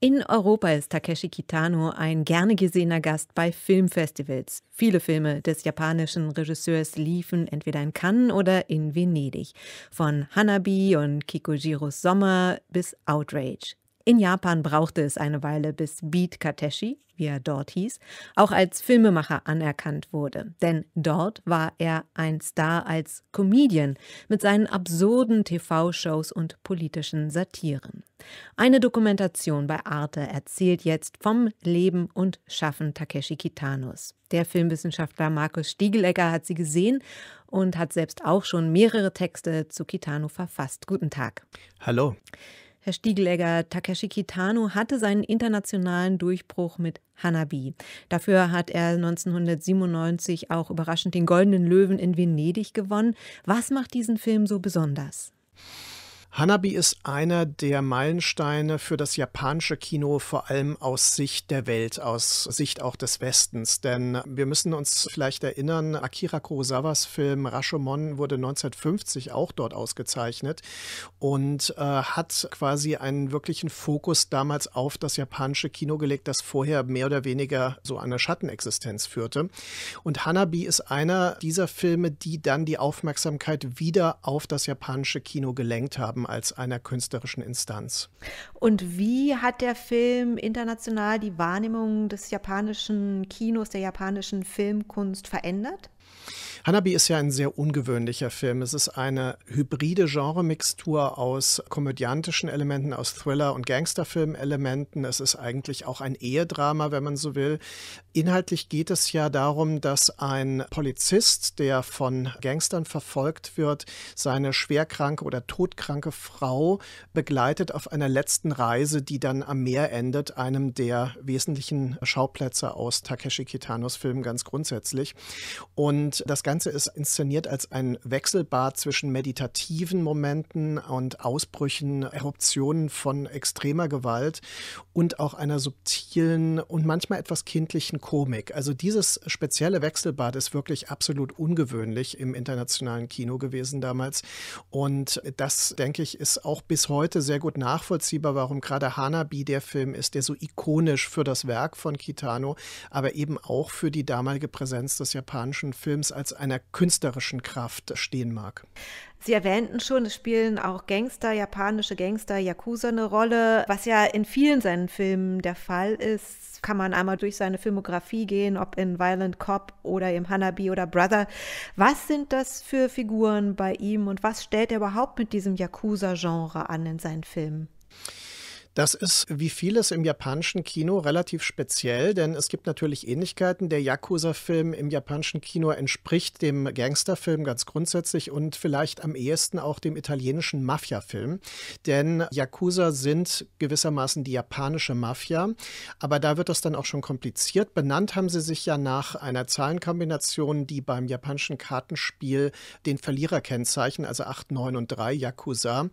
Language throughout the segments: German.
In Europa ist Takeshi Kitano ein gerne gesehener Gast bei Filmfestivals. Viele Filme des japanischen Regisseurs liefen entweder in Cannes oder in Venedig. Von Hanabi und Kikojiros Sommer bis Outrage. In Japan brauchte es eine Weile, bis Beat Kateshi, wie er dort hieß, auch als Filmemacher anerkannt wurde. Denn dort war er ein Star als Comedian mit seinen absurden TV-Shows und politischen Satiren. Eine Dokumentation bei Arte erzählt jetzt vom Leben und Schaffen Takeshi Kitanos. Der Filmwissenschaftler Markus Stiegelegger hat sie gesehen und hat selbst auch schon mehrere Texte zu Kitano verfasst. Guten Tag. Hallo. Herr Stiegelegger, Takeshi Kitano hatte seinen internationalen Durchbruch mit Hanabi. Dafür hat er 1997 auch überraschend den Goldenen Löwen in Venedig gewonnen. Was macht diesen Film so besonders? Hanabi ist einer der Meilensteine für das japanische Kino, vor allem aus Sicht der Welt, aus Sicht auch des Westens. Denn wir müssen uns vielleicht erinnern, Akira Kurosawas Film Rashomon wurde 1950 auch dort ausgezeichnet und äh, hat quasi einen wirklichen Fokus damals auf das japanische Kino gelegt, das vorher mehr oder weniger so eine Schattenexistenz führte. Und Hanabi ist einer dieser Filme, die dann die Aufmerksamkeit wieder auf das japanische Kino gelenkt haben als einer künstlerischen Instanz. Und wie hat der Film international die Wahrnehmung des japanischen Kinos, der japanischen Filmkunst verändert? Hanabi ist ja ein sehr ungewöhnlicher Film. Es ist eine hybride Genremixtur aus komödiantischen Elementen, aus Thriller- und Gangsterfilm-Elementen. Es ist eigentlich auch ein Ehedrama, wenn man so will. Inhaltlich geht es ja darum, dass ein Polizist, der von Gangstern verfolgt wird, seine schwerkranke oder todkranke Frau begleitet auf einer letzten Reise, die dann am Meer endet, einem der wesentlichen Schauplätze aus Takeshi Kitanos Film ganz grundsätzlich. Und das Ganze ist inszeniert als ein Wechselbad zwischen meditativen Momenten und Ausbrüchen, Eruptionen von extremer Gewalt und auch einer subtilen und manchmal etwas kindlichen Komik. Also dieses spezielle Wechselbad ist wirklich absolut ungewöhnlich im internationalen Kino gewesen damals. Und das, denke ich, ist auch bis heute sehr gut nachvollziehbar, warum gerade Hanabi der Film ist, der so ikonisch für das Werk von Kitano, aber eben auch für die damalige Präsenz des japanischen Films als einer künstlerischen Kraft stehen mag. Sie erwähnten schon, es spielen auch Gangster, japanische Gangster, Yakuza eine Rolle, was ja in vielen seinen Filmen der Fall ist. Kann man einmal durch seine Filmografie gehen, ob in Violent Cop oder im Hanabi oder Brother. Was sind das für Figuren bei ihm und was stellt er überhaupt mit diesem Yakuza-Genre an in seinen Filmen? Das ist wie vieles im japanischen Kino relativ speziell, denn es gibt natürlich Ähnlichkeiten. Der Yakuza-Film im japanischen Kino entspricht dem Gangsterfilm ganz grundsätzlich und vielleicht am ehesten auch dem italienischen Mafia-Film. Denn Yakuza sind gewissermaßen die japanische Mafia. Aber da wird das dann auch schon kompliziert. Benannt haben sie sich ja nach einer Zahlenkombination, die beim japanischen Kartenspiel den Verlierer kennzeichnet, also 8, 9 und 3 Yakuza.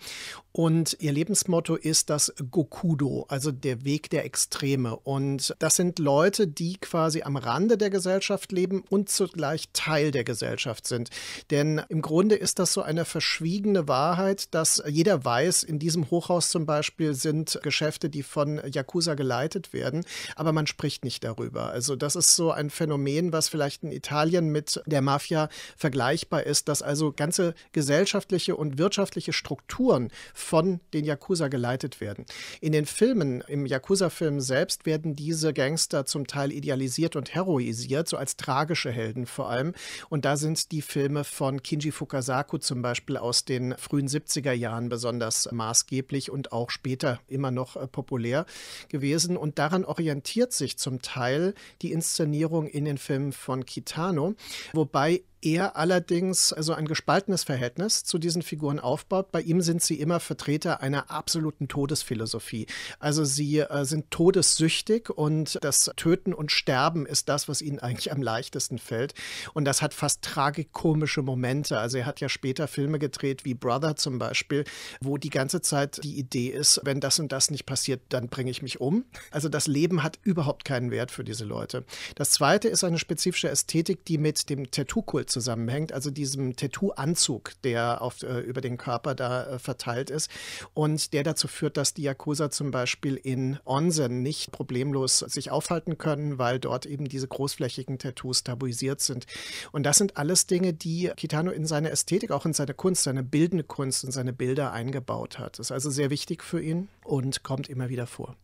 Und ihr Lebensmotto ist das Goku. Kudo, also der Weg der Extreme. Und das sind Leute, die quasi am Rande der Gesellschaft leben und zugleich Teil der Gesellschaft sind. Denn im Grunde ist das so eine verschwiegene Wahrheit, dass jeder weiß, in diesem Hochhaus zum Beispiel sind Geschäfte, die von Yakuza geleitet werden, aber man spricht nicht darüber. Also das ist so ein Phänomen, was vielleicht in Italien mit der Mafia vergleichbar ist, dass also ganze gesellschaftliche und wirtschaftliche Strukturen von den Yakuza geleitet werden. In den Filmen, im Yakuza-Film selbst, werden diese Gangster zum Teil idealisiert und heroisiert, so als tragische Helden vor allem. Und da sind die Filme von Kinji Fukasaku zum Beispiel aus den frühen 70er Jahren besonders maßgeblich und auch später immer noch äh, populär gewesen. Und daran orientiert sich zum Teil die Inszenierung in den Filmen von Kitano, wobei er allerdings also ein gespaltenes Verhältnis zu diesen Figuren aufbaut. Bei ihm sind sie immer Vertreter einer absoluten Todesphilosophie. Also sie äh, sind todessüchtig und das Töten und Sterben ist das, was ihnen eigentlich am leichtesten fällt. Und das hat fast tragikomische Momente. Also er hat ja später Filme gedreht wie Brother zum Beispiel, wo die ganze Zeit die Idee ist, wenn das und das nicht passiert, dann bringe ich mich um. Also das Leben hat überhaupt keinen Wert für diese Leute. Das zweite ist eine spezifische Ästhetik, die mit dem Tattoo-Kult zusammenhängt, also diesem Tattoo-Anzug, der auf, äh, über den Körper da äh, verteilt ist und der dazu führt, dass die Yakuza zum Beispiel in Onsen nicht problemlos sich aufhalten können, weil dort eben diese großflächigen Tattoos tabuisiert sind. Und das sind alles Dinge, die Kitano in seine Ästhetik, auch in seine Kunst, seine bildende Kunst und seine Bilder eingebaut hat. Das ist also sehr wichtig für ihn und kommt immer wieder vor.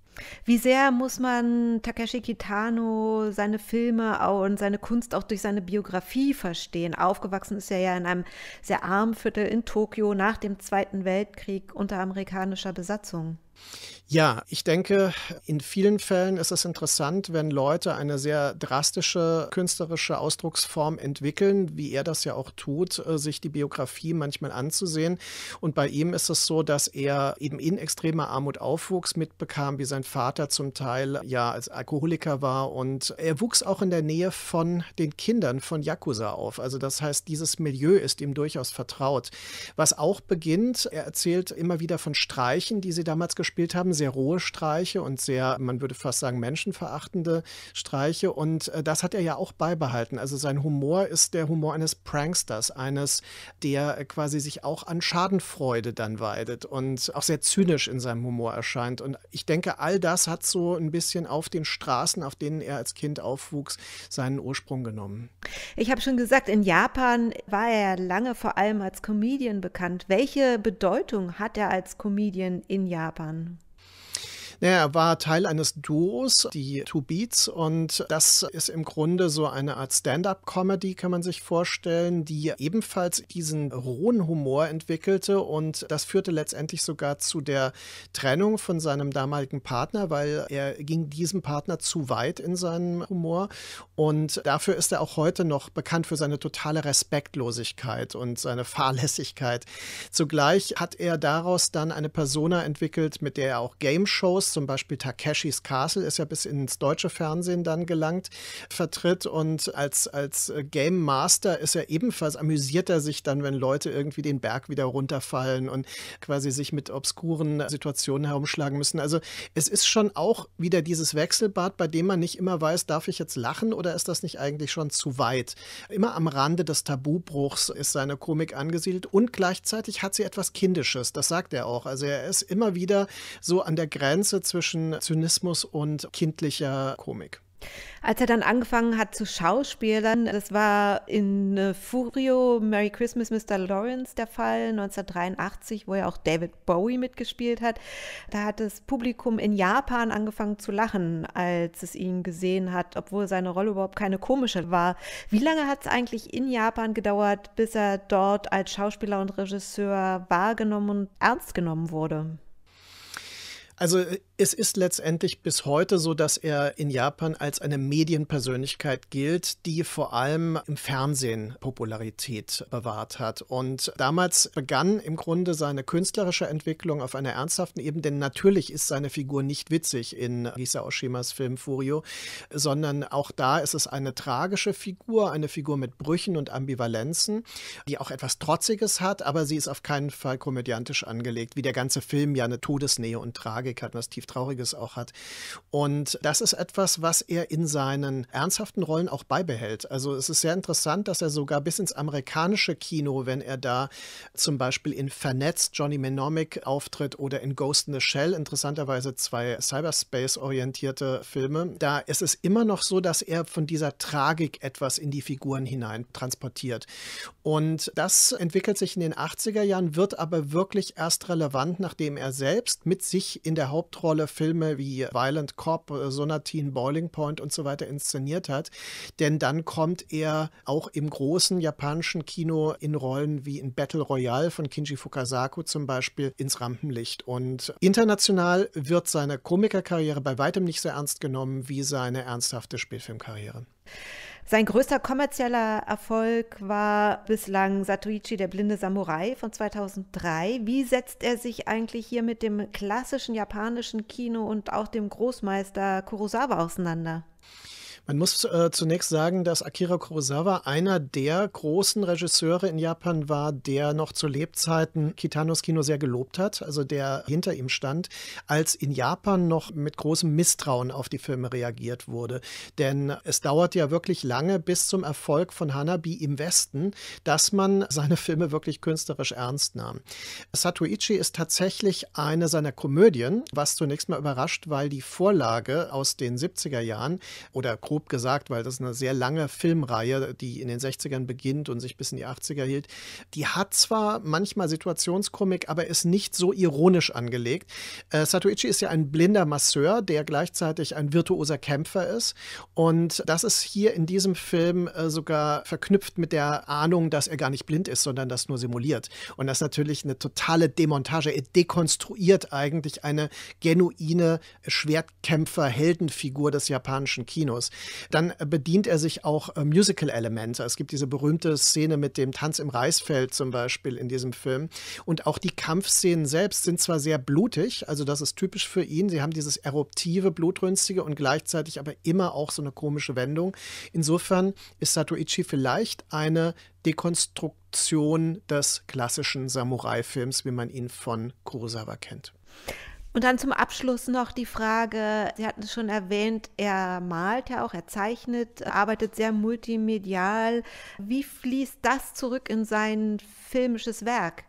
Wie sehr muss man Takeshi Kitano, seine Filme und seine Kunst auch durch seine Biografie verstehen? Aufgewachsen ist er ja in einem sehr armen Viertel in Tokio nach dem Zweiten Weltkrieg unter amerikanischer Besatzung. Ja, ich denke, in vielen Fällen ist es interessant, wenn Leute eine sehr drastische künstlerische Ausdrucksform entwickeln, wie er das ja auch tut, äh, sich die Biografie manchmal anzusehen. Und bei ihm ist es so, dass er eben in extremer Armut aufwuchs, mitbekam, wie sein Vater zum Teil ja als Alkoholiker war. Und er wuchs auch in der Nähe von den Kindern von Yakuza auf. Also das heißt, dieses Milieu ist ihm durchaus vertraut. Was auch beginnt, er erzählt immer wieder von Streichen, die sie damals gespielt haben, sehr rohe Streiche und sehr, man würde fast sagen, menschenverachtende Streiche. Und äh, das hat er ja auch beibehalten. Also sein Humor ist der Humor eines Pranksters, eines, der äh, quasi sich auch an Schadenfreude dann weidet und auch sehr zynisch in seinem Humor erscheint. Und ich denke, all das hat so ein bisschen auf den Straßen, auf denen er als Kind aufwuchs, seinen Ursprung genommen. Ich habe schon gesagt, in Japan war er lange vor allem als Comedian bekannt. Welche Bedeutung hat er als Comedian in Japan? again. Naja, er war Teil eines Duos, die Two Beats, und das ist im Grunde so eine Art Stand-up-Comedy, kann man sich vorstellen, die ebenfalls diesen rohen Humor entwickelte und das führte letztendlich sogar zu der Trennung von seinem damaligen Partner, weil er ging diesem Partner zu weit in seinem Humor und dafür ist er auch heute noch bekannt für seine totale Respektlosigkeit und seine Fahrlässigkeit. Zugleich hat er daraus dann eine Persona entwickelt, mit der er auch Game-Shows zum Beispiel Takeshis Castle ist ja bis ins deutsche Fernsehen dann gelangt, vertritt und als, als äh, Game Master ist er ebenfalls, amüsiert er sich dann, wenn Leute irgendwie den Berg wieder runterfallen und quasi sich mit obskuren Situationen herumschlagen müssen. Also es ist schon auch wieder dieses Wechselbad, bei dem man nicht immer weiß, darf ich jetzt lachen oder ist das nicht eigentlich schon zu weit? Immer am Rande des Tabubruchs ist seine Komik angesiedelt und gleichzeitig hat sie etwas Kindisches, das sagt er auch. Also er ist immer wieder so an der Grenze zwischen Zynismus und kindlicher Komik. Als er dann angefangen hat zu schauspielern, das war in äh, Furio Merry Christmas Mr. Lawrence der Fall 1983, wo er auch David Bowie mitgespielt hat. Da hat das Publikum in Japan angefangen zu lachen, als es ihn gesehen hat, obwohl seine Rolle überhaupt keine komische war. Wie lange hat es eigentlich in Japan gedauert, bis er dort als Schauspieler und Regisseur wahrgenommen und ernst genommen wurde? Also es ist letztendlich bis heute so, dass er in Japan als eine Medienpersönlichkeit gilt, die vor allem im Fernsehen Popularität bewahrt hat. Und damals begann im Grunde seine künstlerische Entwicklung auf einer ernsthaften Ebene, denn natürlich ist seine Figur nicht witzig in Lisa Oshimas Film Furio, sondern auch da ist es eine tragische Figur, eine Figur mit Brüchen und Ambivalenzen, die auch etwas Trotziges hat, aber sie ist auf keinen Fall komödiantisch angelegt, wie der ganze Film ja eine Todesnähe und Tragik hat, was tief Trauriges auch hat. Und das ist etwas, was er in seinen ernsthaften Rollen auch beibehält. Also es ist sehr interessant, dass er sogar bis ins amerikanische Kino, wenn er da zum Beispiel in Vernetzt Johnny Menomic auftritt oder in Ghost in the Shell, interessanterweise zwei Cyberspace-orientierte Filme, da ist es immer noch so, dass er von dieser Tragik etwas in die Figuren hinein transportiert. Und das entwickelt sich in den 80er Jahren, wird aber wirklich erst relevant, nachdem er selbst mit sich in der Hauptrolle humorvolle Filme wie Violent Cop, äh, Sonatine, Boiling Point und so weiter inszeniert hat. Denn dann kommt er auch im großen japanischen Kino in Rollen wie in Battle Royale von Kinji Fukasaku zum Beispiel ins Rampenlicht. Und international wird seine Komikerkarriere bei weitem nicht so ernst genommen wie seine ernsthafte Spielfilmkarriere. Sein größter kommerzieller Erfolg war bislang Satoichi, der blinde Samurai von 2003. Wie setzt er sich eigentlich hier mit dem klassischen japanischen Kino und auch dem Großmeister Kurosawa auseinander? Man muss äh, zunächst sagen, dass Akira Kurosawa einer der großen Regisseure in Japan war, der noch zu Lebzeiten Kitanos Kino sehr gelobt hat, also der hinter ihm stand, als in Japan noch mit großem Misstrauen auf die Filme reagiert wurde. Denn es dauert ja wirklich lange bis zum Erfolg von Hanabi im Westen, dass man seine Filme wirklich künstlerisch ernst nahm. Satuichi ist tatsächlich eine seiner Komödien, was zunächst mal überrascht, weil die Vorlage aus den 70er Jahren oder grob grob gesagt, weil das ist eine sehr lange Filmreihe, die in den 60ern beginnt und sich bis in die 80er hielt, die hat zwar manchmal Situationskomik, aber ist nicht so ironisch angelegt. Äh, Satoichi ist ja ein blinder Masseur, der gleichzeitig ein virtuoser Kämpfer ist. Und das ist hier in diesem Film äh, sogar verknüpft mit der Ahnung, dass er gar nicht blind ist, sondern das nur simuliert. Und das ist natürlich eine totale Demontage. Er dekonstruiert eigentlich eine genuine Schwertkämpfer-Heldenfigur des japanischen Kinos. Dann bedient er sich auch äh, Musical-Elemente. Es gibt diese berühmte Szene mit dem Tanz im Reisfeld zum Beispiel in diesem Film. Und auch die Kampfszenen selbst sind zwar sehr blutig, also das ist typisch für ihn. Sie haben dieses eruptive, blutrünstige und gleichzeitig aber immer auch so eine komische Wendung. Insofern ist Satoichi vielleicht eine Dekonstruktion des klassischen Samurai-Films, wie man ihn von Kurosawa kennt. Und dann zum Abschluss noch die Frage, Sie hatten es schon erwähnt, er malt ja auch, er zeichnet, arbeitet sehr multimedial. Wie fließt das zurück in sein filmisches Werk?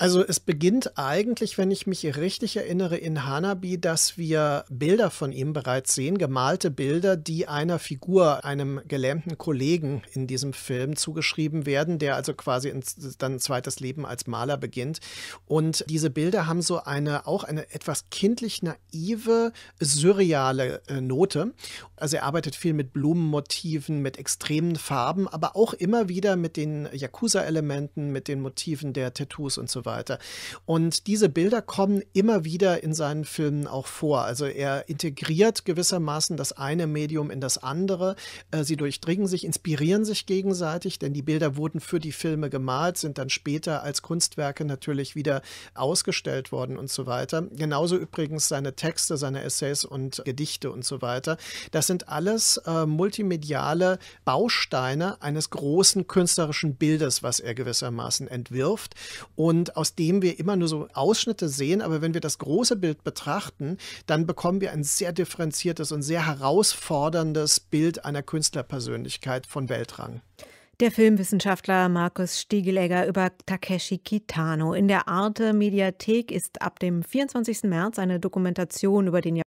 Also es beginnt eigentlich, wenn ich mich richtig erinnere, in Hanabi, dass wir Bilder von ihm bereits sehen, gemalte Bilder, die einer Figur, einem gelähmten Kollegen in diesem Film zugeschrieben werden, der also quasi ins, dann zweites Leben als Maler beginnt. Und diese Bilder haben so eine auch eine etwas kindlich naive, surreale äh, Note. Also er arbeitet viel mit Blumenmotiven, mit extremen Farben, aber auch immer wieder mit den Yakuza-Elementen, mit den Motiven der Tattoos und so weiter weiter. Und diese Bilder kommen immer wieder in seinen Filmen auch vor. Also er integriert gewissermaßen das eine Medium in das andere. Äh, sie durchdringen sich, inspirieren sich gegenseitig, denn die Bilder wurden für die Filme gemalt, sind dann später als Kunstwerke natürlich wieder ausgestellt worden und so weiter. Genauso übrigens seine Texte, seine Essays und Gedichte und so weiter. Das sind alles äh, multimediale Bausteine eines großen künstlerischen Bildes, was er gewissermaßen entwirft. Und aus dem wir immer nur so Ausschnitte sehen. Aber wenn wir das große Bild betrachten, dann bekommen wir ein sehr differenziertes und sehr herausforderndes Bild einer Künstlerpersönlichkeit von Weltrang. Der Filmwissenschaftler Markus Stiegelegger über Takeshi Kitano. In der Arte Mediathek ist ab dem 24. März eine Dokumentation über den